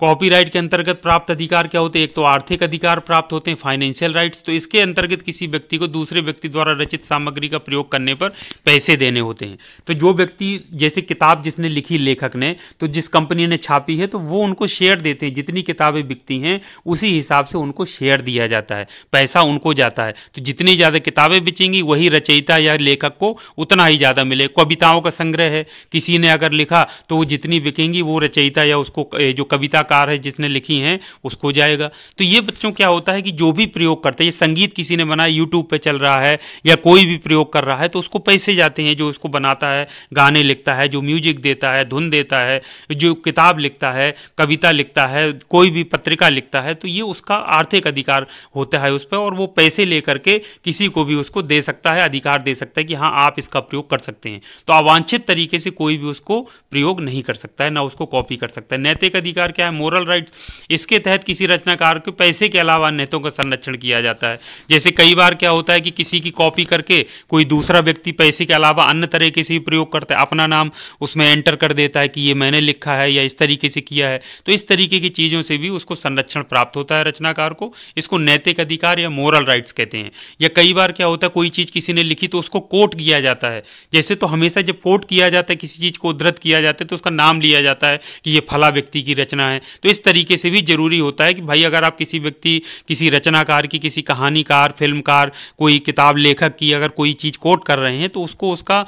Speaker 1: कॉपीराइट के अंतर्गत प्राप्त अधिकार क्या होते हैं एक तो आर्थिक अधिकार प्राप्त होते हैं फाइनेंशियल राइट्स तो इसके अंतर्गत किसी व्यक्ति को दूसरे व्यक्ति द्वारा रचित सामग्री का प्रयोग करने पर पैसे देने होते हैं तो जो व्यक्ति जैसे किताब जिसने लिखी लेखक ने तो जिस कंपनी ने छापी है तो वो उनको शेयर देते हैं जितनी किताबें बिकती हैं उसी हिसाब से उनको शेयर दिया जाता है पैसा उनको जाता है तो जितनी ज़्यादा किताबें बिचेंगी वही रचयिता या लेखक को उतना ही ज़्यादा मिले कविताओं का संग्रह है किसी ने अगर लिखा तो वो जितनी बिकेंगी वो रचयिता या उसको जो कविता कलाकार है जिसने लिखी हैं उसको जाएगा तो ये बच्चों क्या होता है कि जो भी प्रयोग करते हैं संगीत किसी ने बनाया यूट्यूब पर चल रहा है या कोई भी प्रयोग कर रहा है तो उसको पैसे जाते हैं जो उसको बनाता है गाने लिखता है जो म्यूजिक देता है धुन देता है जो किताब लिखता है कविता लिखता है कोई भी पत्रिका लिखता है तो ये उसका आर्थिक अधिकार होता है उस पर और वो पैसे लेकर के किसी को भी उसको दे सकता है अधिकार दे सकता है कि हाँ आप इसका प्रयोग कर सकते हैं तो अवांछित तरीके से कोई भी उसको प्रयोग नहीं कर सकता है ना उसको कॉपी कर सकता है नैतिक अधिकार क्या है मोरल राइट्स इसके तहत किसी रचनाकार के पैसे के अलावा अन्यों का संरक्षण किया जाता है जैसे कई बार क्या होता है कि किसी की कॉपी करके कोई दूसरा व्यक्ति पैसे के अलावा अन्य तरीके से प्रयोग करता है अपना नाम उसमें एंटर कर देता है कि ये मैंने लिखा है या इस तरीके से किया है तो इस तरीके की चीज़ों से भी उसको संरक्षण प्राप्त होता है रचनाकार को इसको नैतिक अधिकार या मोरल राइट्स कहते हैं या कई बार क्या होता है कोई चीज़ किसी ने लिखी तो उसको कोट किया जाता है जैसे तो हमेशा जब कोट किया जाता है किसी चीज़ को उद्धृत किया जाता है तो उसका नाम लिया जाता है कि ये फला व्यक्ति की रचना है हैं तो इस तरीके से भी ज़रूरी होता है कि भाई अगर आप किसी व्यक्ति किसी रचनाकार की किसी कहानीकार फिल्मकार कोई किताब लेखक की अगर कोई चीज़ कोट कर रहे हैं तो उसको उसका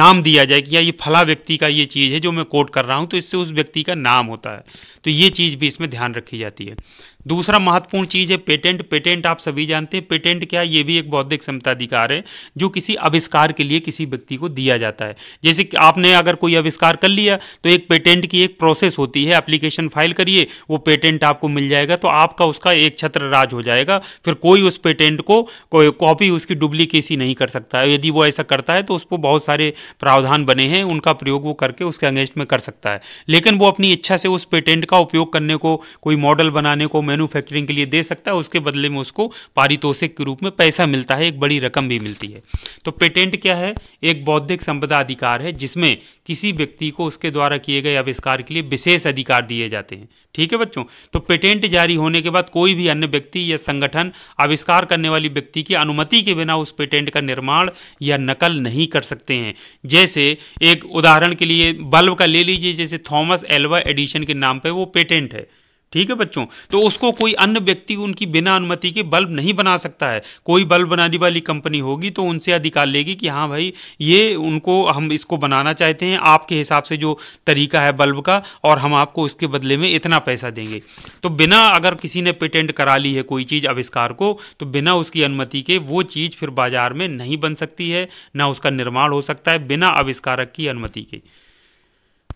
Speaker 1: नाम दिया जाए कि ये फला व्यक्ति का ये चीज़ है जो मैं कोट कर रहा हूँ तो इससे उस व्यक्ति का नाम होता है तो ये चीज़ भी इसमें ध्यान रखी जाती है दूसरा महत्वपूर्ण चीज़ है पेटेंट पेटेंट आप सभी जानते हैं पेटेंट क्या ये भी एक बौद्धिक क्षमता अधिकार है जो किसी आविष्कार के लिए किसी व्यक्ति को दिया जाता है जैसे कि आपने अगर कोई आविष्कार कर लिया तो एक पेटेंट की एक प्रोसेस होती है एप्लीकेशन फाइल करिए वो पेटेंट आपको मिल जाएगा तो आपका उसका एक छत्र राज हो जाएगा फिर कोई उस पेटेंट को कोई कॉपी उसकी डुप्लीकेसी नहीं कर सकता यदि वो ऐसा करता है तो उसको बहुत सारे प्रावधान बने हैं उनका प्रयोग वो करके उसके अगेंस्ट में कर सकता है लेकिन वो अपनी इच्छा से उस पेटेंट का उपयोग करने को कोई मॉडल बनाने को मैन्युफैक्चरिंग के लिए दे सकता है उसके बदले में उसको पारितोषिक के रूप में पैसा मिलता है एक बड़ी रकम भी मिलती है तो पेटेंट क्या है एक बौद्धिक संपदा अधिकार है जिसमें किसी व्यक्ति को उसके द्वारा किए गए आविष्कार के लिए विशेष अधिकार दिए जाते हैं ठीक है बच्चों तो पेटेंट जारी होने के बाद कोई भी अन्य व्यक्ति या संगठन आविष्कार करने वाली व्यक्ति की अनुमति के बिना उस पेटेंट का निर्माण या नकल नहीं कर सकते हैं जैसे एक उदाहरण के लिए बल्ब का ले लीजिए जैसे थॉमस एल्वा एडिशन के नाम पर वो पेटेंट है ठीक है बच्चों तो उसको कोई अन्य व्यक्ति उनकी बिना अनुमति के बल्ब नहीं बना सकता है कोई बल्ब बनाने वाली कंपनी होगी तो उनसे अधिकार लेगी कि हाँ भाई ये उनको हम इसको बनाना चाहते हैं आपके हिसाब से जो तरीका है बल्ब का और हम आपको उसके बदले में इतना पैसा देंगे तो बिना अगर किसी ने पेटेंट करा ली है कोई चीज़ आविष्कार को तो बिना उसकी अनुमति के वो चीज़ फिर बाजार में नहीं बन सकती है ना उसका निर्माण हो सकता है बिना आविष्कारक की अनुमति के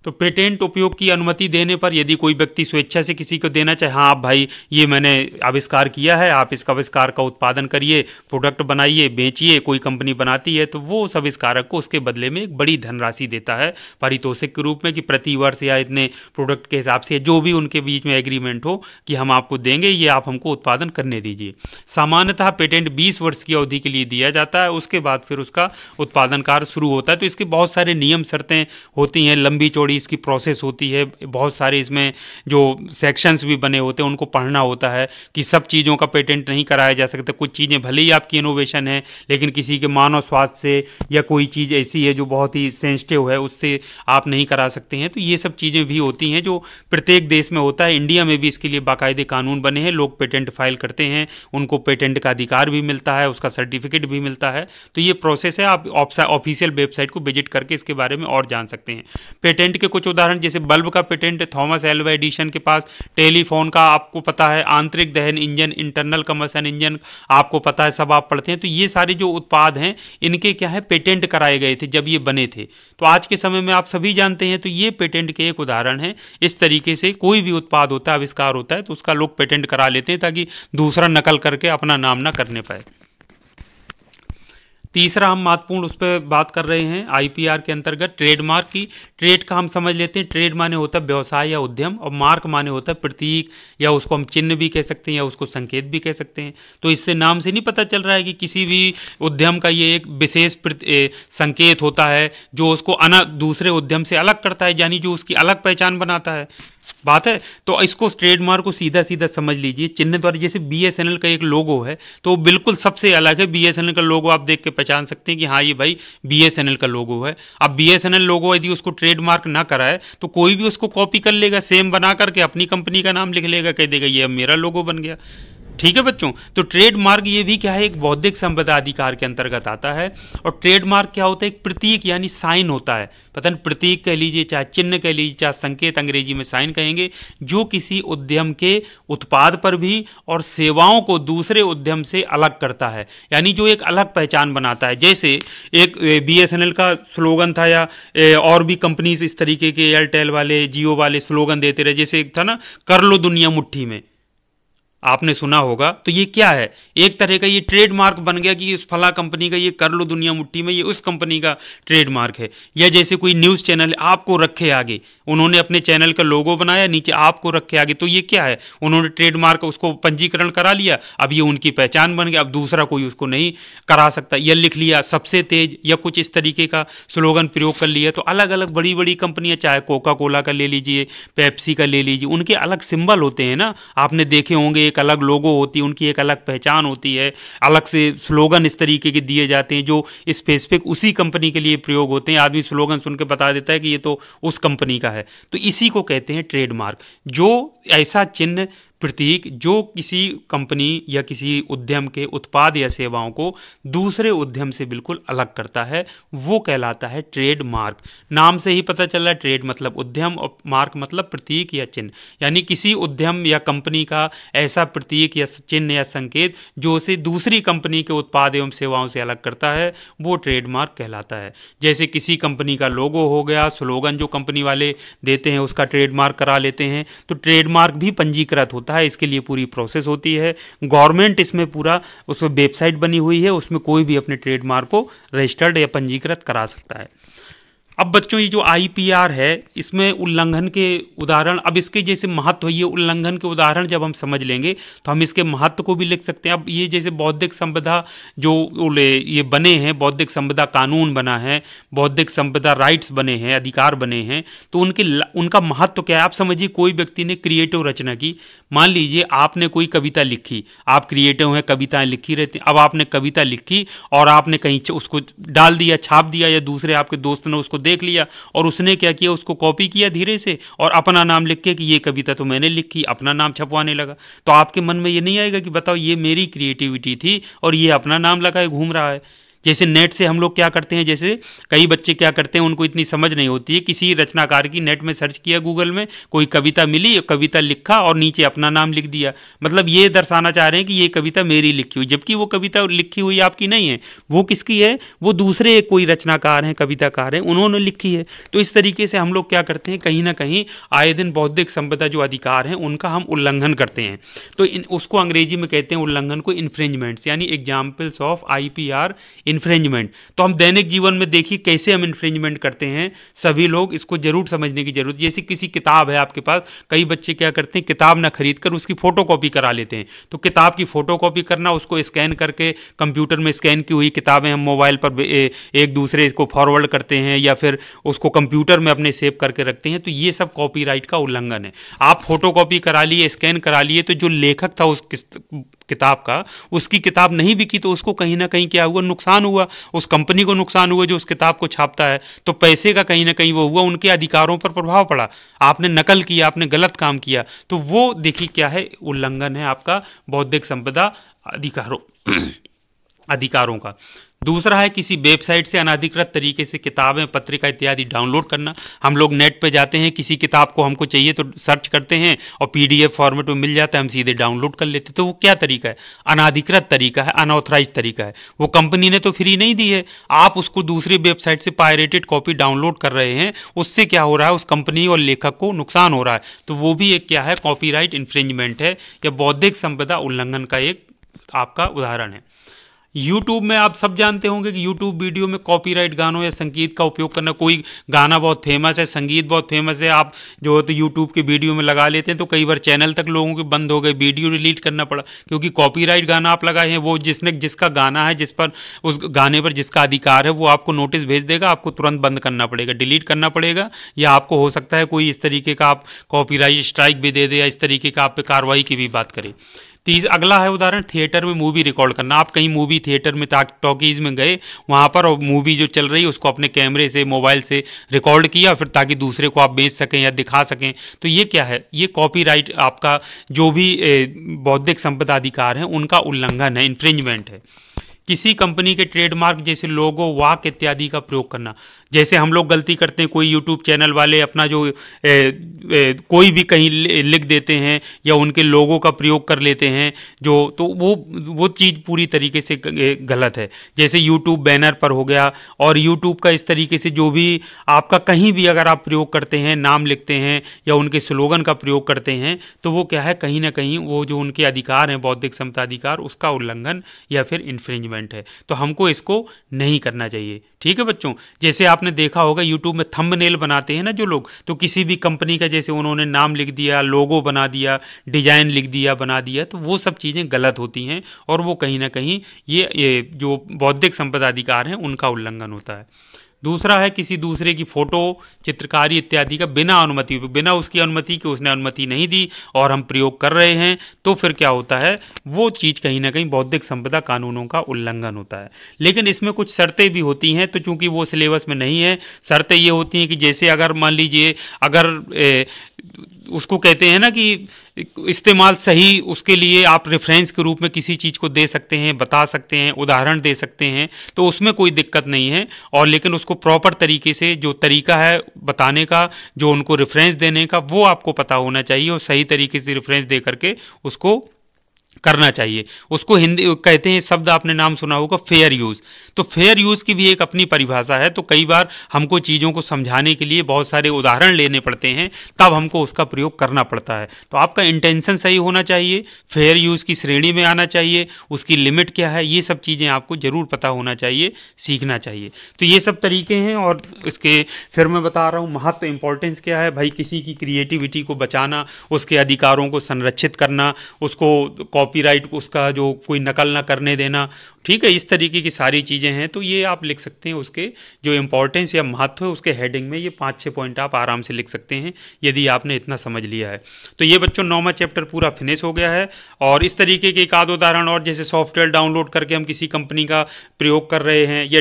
Speaker 1: तो पेटेंट उपयोग की अनुमति देने पर यदि कोई व्यक्ति स्वेच्छा से किसी को देना चाहे हाँ आप भाई ये मैंने आविष्कार किया है आप इस आविष्कार का उत्पादन करिए प्रोडक्ट बनाइए बेचिए कोई कंपनी बनाती है तो वो उस आविष्कारक को उसके बदले में एक बड़ी धनराशि देता है पारितोषिक के रूप में कि प्रतिवर्ष या इतने प्रोडक्ट के हिसाब से जो भी उनके बीच में एग्रीमेंट हो कि हम आपको देंगे ये आप हमको उत्पादन करने दीजिए सामान्यतः पेटेंट बीस वर्ष की अवधि के लिए दिया जाता है उसके बाद फिर उसका उत्पादन कार्य शुरू होता है तो इसके बहुत सारे नियम शर्तें होती हैं लंबी चौड़ी बड़ी इसकी प्रोसेस होती है बहुत सारे इसमें जो सेक्शंस भी बने होते हैं उनको पढ़ना होता है कि सब चीज़ों का पेटेंट नहीं कराया जा सकता कुछ चीज़ें भले ही आपकी इनोवेशन है लेकिन किसी के मानव स्वास्थ्य से या कोई चीज़ ऐसी है जो बहुत ही सेंसिटिव है उससे आप नहीं करा सकते हैं तो ये सब चीज़ें भी होती हैं जो प्रत्येक देश में होता है इंडिया में भी इसके लिए बाकायदे कानून बने हैं लोग पेटेंट फाइल करते हैं उनको पेटेंट का अधिकार भी मिलता है उसका सर्टिफिकेट भी मिलता है तो ये प्रोसेस है आप ऑफिशियल वेबसाइट को विजिट करके इसके बारे में और जान सकते हैं पेटेंट इसके कुछ उदाहरण जैसे बल्ब का पेटेंट थॉमस एल्वा एडिशन के पास टेलीफोन का आपको पता है आंतरिक दहन इंजन इंटरनल कमर्शन इंजन आपको पता है सब आप पढ़ते हैं तो ये सारे जो उत्पाद हैं इनके क्या है पेटेंट कराए गए थे जब ये बने थे तो आज के समय में आप सभी जानते हैं तो ये पेटेंट के एक उदाहरण है इस तरीके से कोई भी उत्पाद होता है आविष्कार होता है तो उसका लोग पेटेंट करा लेते हैं ताकि दूसरा नकल करके अपना नाम ना करने पाए तीसरा हम महत्वपूर्ण उस पर बात कर रहे हैं आईपीआर के अंतर्गत ट्रेडमार्क की ट्रेड का हम समझ लेते हैं ट्रेड माने होता है व्यवसाय या उद्यम और मार्क माने होता है प्रतीक या उसको हम चिन्ह भी कह सकते हैं या उसको संकेत भी कह सकते हैं तो इससे नाम से नहीं पता चल रहा है कि किसी भी उद्यम का ये एक विशेष संकेत होता है जो उसको अना दूसरे उद्यम से अलग करता है यानी जो उसकी अलग पहचान बनाता है बात है तो इसको ट्रेडमार्क को सीधा सीधा समझ लीजिए चिन्ह द्वारा जैसे बी एस एन एल का एक लोगो है तो बिल्कुल सबसे अलग है बी एस एन एल का लोगो आप देख के पहचान सकते हैं कि हाँ ये भाई बी एस एन एल का लोगो है अब B S N L logo यदि उसको ट्रेडमार्क ना कराए तो कोई भी उसको कॉपी कर लेगा सेम बना करके अपनी कंपनी का नाम लिख लेगा कह देगा ये मेरा लोगो बन गया ठीक है बच्चों तो ट्रेडमार्क ये भी क्या है एक बौद्धिक संपदा अधिकार के अंतर्गत आता है और ट्रेडमार्क क्या होता है एक प्रतीक यानी साइन होता है पता नहीं प्रतीक कह लीजिए चाहे चिन्ह कह लीजिए चाहे संकेत अंग्रेजी में साइन कहेंगे जो किसी उद्यम के उत्पाद पर भी और सेवाओं को दूसरे उद्यम से अलग करता है यानी जो एक अलग पहचान बनाता है जैसे एक बी का स्लोगन था या और भी कंपनीज इस तरीके के एयरटेल वाले जियो वाले स्लोगन देते रहे जैसे एक था ना कर लो दुनिया मुठ्ठी में आपने सुना होगा तो ये क्या है एक तरह का ये ट्रेडमार्क बन गया कि इस फला कंपनी का ये कर लो दुनिया मुट्ठी में ये उस कंपनी का ट्रेडमार्क है या जैसे कोई न्यूज़ चैनल आपको रखे आगे उन्होंने अपने चैनल का लोगो बनाया नीचे आपको रखे आगे तो ये क्या है उन्होंने ट्रेडमार्क उसको पंजीकरण करा लिया अब ये उनकी पहचान बन गया अब दूसरा कोई उसको नहीं करा सकता यह लिख लिया सबसे तेज या कुछ इस तरीके का स्लोगन प्रयोग कर लिया तो अलग अलग बड़ी बड़ी कंपनियां चाहे कोका कोला का ले लीजिए पेप्सी का ले लीजिए उनके अलग सिंबल होते हैं ना आपने देखे होंगे एक अलग लोगो होती है उनकी एक अलग पहचान होती है अलग से स्लोगन इस तरीके के दिए जाते हैं जो स्पेसिफिक उसी कंपनी के लिए प्रयोग होते हैं आदमी स्लोगन सुन के बता देता है कि ये तो उस कंपनी का है तो इसी को कहते हैं ट्रेडमार्क जो ऐसा चिन्ह प्रतीक जो किसी कंपनी या किसी उद्यम के उत्पाद या सेवाओं को दूसरे उद्यम से बिल्कुल अलग करता है वो कहलाता है ट्रेड मार्क नाम से ही पता चल रहा है ट्रेड मतलब उद्यम और मार्क मतलब प्रतीक या चिन्ह यानी किसी उद्यम या कंपनी का ऐसा प्रतीक या चिन्ह या संकेत जो उसे दूसरी कंपनी के उत्पाद एवं सेवाओं से अलग करता है वो ट्रेडमार्क कहलाता है जैसे किसी कंपनी का लोगो हो गया स्लोगन जो कंपनी वाले देते हैं उसका ट्रेडमार्क करा लेते हैं तो ट्रेडमार्क भी पंजीकृत होता होता है इसके लिए पूरी प्रोसेस होती है गवर्नमेंट इसमें पूरा उसमें वेबसाइट बनी हुई है उसमें कोई भी अपने ट्रेडमार्क को रजिस्टर्ड या पंजीकृत करा सकता है अब बच्चों ये जो आईपीआर है इसमें उल्लंघन के उदाहरण अब इसके जैसे महत्व ये उल्लंघन के उदाहरण जब हम समझ लेंगे तो हम इसके महत्व को भी लिख सकते हैं अब ये जैसे बौद्धिक संपदा जो ये बने हैं बौद्धिक संपदा कानून बना है बौद्धिक संपदा राइट्स बने हैं अधिकार बने हैं तो उनके उनका महत्व क्या है आप समझिए कोई व्यक्ति ने क्रिएटिव रचना की मान लीजिए आपने कोई कविता लिखी आप क्रिएटिव हैं कविताएँ लिखी रहती अब आपने कविता लिखी और आपने कहीं उसको डाल दिया छाप दिया या दूसरे आपके दोस्त ने उसको देख लिया और उसने क्या किया उसको कॉपी किया धीरे से और अपना नाम लिख के कि ये कविता तो मैंने लिखी अपना नाम छपवाने लगा तो आपके मन में ये नहीं आएगा कि बताओ ये मेरी क्रिएटिविटी थी और ये अपना नाम लगा घूम रहा है जैसे नेट से हम लोग क्या करते हैं जैसे कई बच्चे क्या करते हैं उनको इतनी समझ नहीं होती है किसी रचनाकार की नेट में सर्च किया गूगल में कोई कविता मिली कविता लिखा और नीचे अपना नाम लिख दिया मतलब ये दर्शाना चाह रहे हैं कि ये कविता मेरी लिखी हुई जबकि वो कविता लिखी हुई आपकी नहीं है वो किसकी है वो दूसरे कोई रचनाकार हैं कविताकार हैं उन्होंने लिखी है तो इस तरीके से हम लोग क्या करते हैं कहीं ना कहीं आए दिन बौद्धिक संपदा जो अधिकार हैं उनका हम उल्लंघन करते हैं तो इन उसको अंग्रेजी में कहते हैं उल्लंघन को इन्फ्रेंजमेंट्स यानी examples of I P R infringement तो हम दैनिक जीवन में देखिए कैसे हम इन्फ्रेंजमेंट करते हैं सभी लोग इसको जरूर समझने की जरूरत जैसे किसी किताब है आपके पास कई बच्चे क्या करते हैं किताब ना खरीद कर उसकी फोटो कॉपी करा लेते हैं तो किताब की फोटो कॉपी करना उसको स्कैन करके कंप्यूटर में स्कैन की हुई किताबें हम मोबाइल पर एक दूसरे इसको फॉरवर्ड करते हैं या फिर उसको कंप्यूटर में अपने सेव करके रखते हैं तो ये सब कॉपी का उल्लंघन है आप फोटो कॉपी करा लिए स्कैन करा लिए तो जो लेखक था उस किताब का उसकी किताब नहीं बिकी तो उसको कहीं ना कहीं क्या हुआ नुकसान हुआ उस कंपनी को नुकसान हुआ जो उस किताब को छापता है तो पैसे का कहीं ना कहीं वो हुआ उनके अधिकारों पर प्रभाव पड़ा आपने नकल किया आपने गलत काम किया तो वो देखिए क्या है उल्लंघन है आपका बौद्धिक संपदा अधिकारों अधिकारों का दूसरा है किसी वेबसाइट से अनाधिकृत तरीके से किताबें पत्रिका इत्यादि डाउनलोड करना हम लोग नेट पे जाते हैं किसी किताब को हमको चाहिए तो सर्च करते हैं और पीडीएफ फॉर्मेट में मिल जाता है हम सीधे डाउनलोड कर लेते तो वो क्या तरीका है अनाधिकृत तरीका है अनऑथराइज तरीका है वो कंपनी ने तो फ्री नहीं दी है आप उसको दूसरी वेबसाइट से पायरेटेड कॉपी डाउनलोड कर रहे हैं उससे क्या हो रहा है उस कंपनी और लेखक को नुकसान हो रहा है तो वो भी एक क्या है कॉपी राइट है या बौद्धिक संपदा उल्लंघन का एक आपका उदाहरण है यूट्यूब में आप सब जानते होंगे कि यूट्यूब वीडियो में कॉपीराइट गानों या संगीत का उपयोग करना कोई गाना बहुत फेमस है संगीत बहुत फेमस है आप जो है तो यूट्यूब के वीडियो में लगा लेते हैं तो कई बार चैनल तक लोगों के बंद हो गए वीडियो डिलीट करना पड़ा क्योंकि कॉपीराइट गाना आप लगाए हैं वो जिसने जिसका गाना है जिस पर उस गाने पर जिसका अधिकार है वो आपको नोटिस भेज देगा आपको तुरंत बंद करना पड़ेगा डिलीट करना पड़ेगा या आपको हो सकता है कोई इस तरीके का आप कॉपी स्ट्राइक भी दे दे या इस तरीके का आप पे कार्रवाई की भी बात करें तीस अगला है उदाहरण थिएटर में मूवी रिकॉर्ड करना आप कहीं मूवी थिएटर में टॉकीज़ में गए वहाँ पर और मूवी जो चल रही है उसको अपने कैमरे से मोबाइल से रिकॉर्ड किया फिर ताकि दूसरे को आप बेच सकें या दिखा सकें तो ये क्या है ये कॉपीराइट आपका जो भी बौद्धिक संपदा अधिकार है उनका उल्लंघन है इन्फ्रिंजमेंट है किसी कंपनी के ट्रेडमार्क जैसे लोगो वाक इत्यादि का प्रयोग करना जैसे हम लोग गलती करते हैं कोई यूट्यूब चैनल वाले अपना जो ए, ए, कोई भी कहीं लिख देते हैं या उनके लोगों का प्रयोग कर लेते हैं जो तो वो वो चीज़ पूरी तरीके से गलत है जैसे यूट्यूब बैनर पर हो गया और यूट्यूब का इस तरीके से जो भी आपका कहीं भी अगर आप प्रयोग करते हैं नाम लिखते हैं या उनके स्लोगन का प्रयोग करते हैं तो वो क्या है कहीं ना कहीं वो जो उनके अधिकार हैं बौद्धिक क्षमता अधिकार उसका उल्लंघन या फिर इन्फ्रेंजमेंट इन्वेस्टमेंट है तो हमको इसको नहीं करना चाहिए ठीक है बच्चों जैसे आपने देखा होगा यूट्यूब में थंबनेल बनाते हैं ना जो लोग तो किसी भी कंपनी का जैसे उन्होंने नाम लिख दिया लोगो बना दिया डिजाइन लिख दिया बना दिया तो वो सब चीज़ें गलत होती हैं और वो कहीं ना कहीं ये, ये जो बौद्धिक संपदा अधिकार हैं उनका उल्लंघन होता है दूसरा है किसी दूसरे की फ़ोटो चित्रकारी इत्यादि का बिना अनुमति बिना उसकी अनुमति के उसने अनुमति नहीं दी और हम प्रयोग कर रहे हैं तो फिर क्या होता है वो चीज़ कहीं ना कहीं बौद्धिक संपदा कानूनों का उल्लंघन होता है लेकिन इसमें कुछ शर्तें भी होती हैं तो चूंकि वो सिलेबस में नहीं है शर्तें ये होती हैं कि जैसे अगर मान लीजिए अगर ए, उसको कहते हैं ना कि इस्तेमाल सही उसके लिए आप रेफरेंस के रूप में किसी चीज़ को दे सकते हैं बता सकते हैं उदाहरण दे सकते हैं तो उसमें कोई दिक्कत नहीं है और लेकिन उसको प्रॉपर तरीके से जो तरीका है बताने का जो उनको रेफरेंस देने का वो आपको पता होना चाहिए और सही तरीके से रेफरेंस दे करके उसको करना चाहिए उसको हिंदी कहते हैं शब्द आपने नाम सुना होगा फेयर यूज़ तो फेयर यूज़ की भी एक अपनी परिभाषा है तो कई बार हमको चीज़ों को समझाने के लिए बहुत सारे उदाहरण लेने पड़ते हैं तब हमको उसका प्रयोग करना पड़ता है तो आपका इंटेंशन सही होना चाहिए फेयर यूज़ की श्रेणी में आना चाहिए उसकी लिमिट क्या है ये सब चीज़ें आपको ज़रूर पता होना चाहिए सीखना चाहिए तो ये सब तरीके हैं और इसके फिर मैं बता रहा हूँ महत्व तो इम्पोर्टेंस क्या है भाई किसी की क्रिएटिविटी को बचाना उसके अधिकारों को संरक्षित करना उसको कॉपी कॉपीराइट उसका जो कोई नकल ना करने देना ठीक है इस तरीके की सारी चीज़ें हैं तो ये आप लिख सकते हैं उसके जो इम्पोर्टेंस या महत्व है उसके हेडिंग में ये पाँच छः पॉइंट आप आराम से लिख सकते हैं यदि आपने इतना समझ लिया है तो ये बच्चों नौवा चैप्टर पूरा फिनिश हो गया है और इस तरीके के एक आध उदाहरण और जैसे सॉफ्टवेयर डाउनलोड करके हम किसी कंपनी का प्रयोग कर रहे हैं या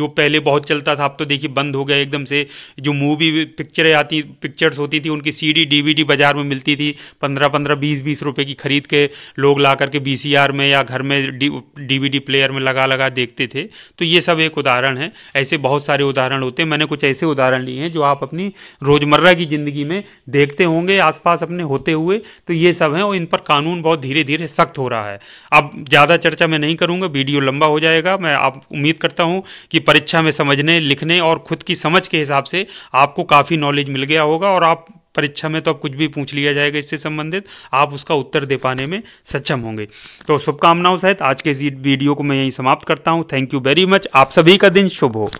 Speaker 1: जो पहले बहुत चलता था अब तो देखिए बंद हो गया एकदम से जो मूवी पिक्चरें आती पिक्चर्स होती थी उनकी सी डी बाज़ार में मिलती थी पंद्रह पंद्रह बीस बीस रुपये की खरीद के लोग ला करके बी में या घर में डीवीडी प्लेयर में लगा लगा देखते थे तो ये सब एक उदाहरण है ऐसे बहुत सारे उदाहरण होते हैं मैंने कुछ ऐसे उदाहरण लिए हैं जो आप अपनी रोज़मर्रा की ज़िंदगी में देखते होंगे आसपास अपने होते हुए तो ये सब हैं और इन पर कानून बहुत धीरे धीरे सख्त हो रहा है अब ज़्यादा चर्चा मैं नहीं करूँगा वीडियो लंबा हो जाएगा मैं आप उम्मीद करता हूँ कि परीक्षा में समझने लिखने और खुद की समझ के हिसाब से आपको काफ़ी नॉलेज मिल गया होगा और आप परीक्षा में तो अब कुछ भी पूछ लिया जाएगा इससे संबंधित आप उसका उत्तर दे पाने में सक्षम होंगे तो शुभकामनाओं सहित आज के इस वीडियो को मैं यहीं समाप्त करता हूँ थैंक यू वेरी मच आप सभी का दिन शुभ हो